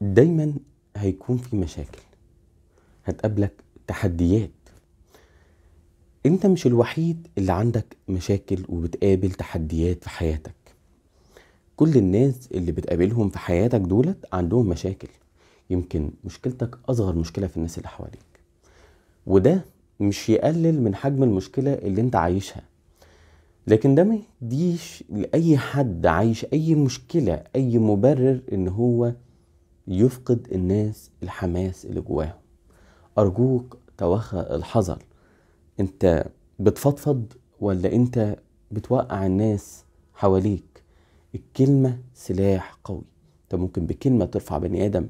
دايما هيكون في مشاكل هتقابلك تحديات انت مش الوحيد اللي عندك مشاكل وبتقابل تحديات في حياتك كل الناس اللي بتقابلهم في حياتك دولت عندهم مشاكل يمكن مشكلتك اصغر مشكله في الناس اللي حواليك وده مش يقلل من حجم المشكله اللي انت عايشها لكن ده ما يديش لاي حد عايش اي مشكله اي مبرر ان هو يفقد الناس الحماس اللي جواهم أرجوك توخى الحذر أنت بتفضفض ولا أنت بتوقع الناس حواليك الكلمة سلاح قوي أنت ممكن بكلمة ترفع بني آدم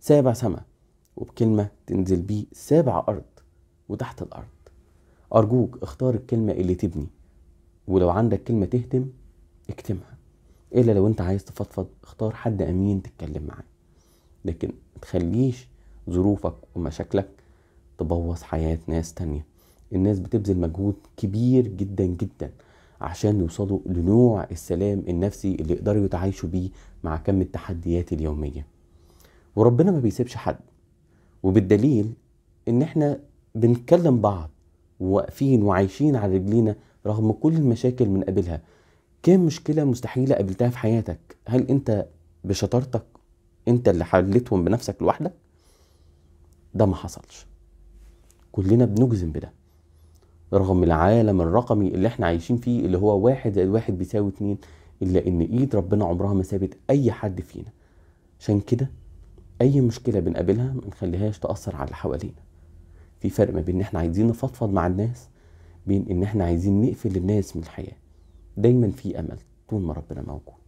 سابع سماء وبكلمة تنزل بيه سابع أرض وتحت الأرض أرجوك اختار الكلمة اللي تبني ولو عندك كلمة تهدم اكتمها إلا لو أنت عايز تفضفض اختار حد أمين تتكلم معاه لكن متخليش ظروفك ومشاكلك تبوظ حياة ناس تانية الناس بتبذل مجهود كبير جدا جدا عشان يوصلوا لنوع السلام النفسي اللي يقدروا يتعايشوا بيه مع كم التحديات اليومية وربنا ما بيسيبش حد وبالدليل ان احنا بنتكلم بعض وواقفين وعايشين على رجلينا رغم كل المشاكل بنقابلها كام مشكلة مستحيلة قابلتها في حياتك هل انت بشطارتك انت اللي حلتهم بنفسك لوحدك ده ما حصلش كلنا بنجزم بده رغم العالم الرقمي اللي احنا عايشين فيه اللي هو واحد زائد واحد بيساوي اتنين الا ان ايد ربنا عمرها ما سابت اي حد فينا عشان كده اي مشكله بنقابلها ما نخليهاش تاثر على اللي حوالينا في فرق ما بين ان احنا عايزين نفضفض مع الناس بين ان احنا عايزين نقفل الناس من الحياه دايما في امل طول ما ربنا موجود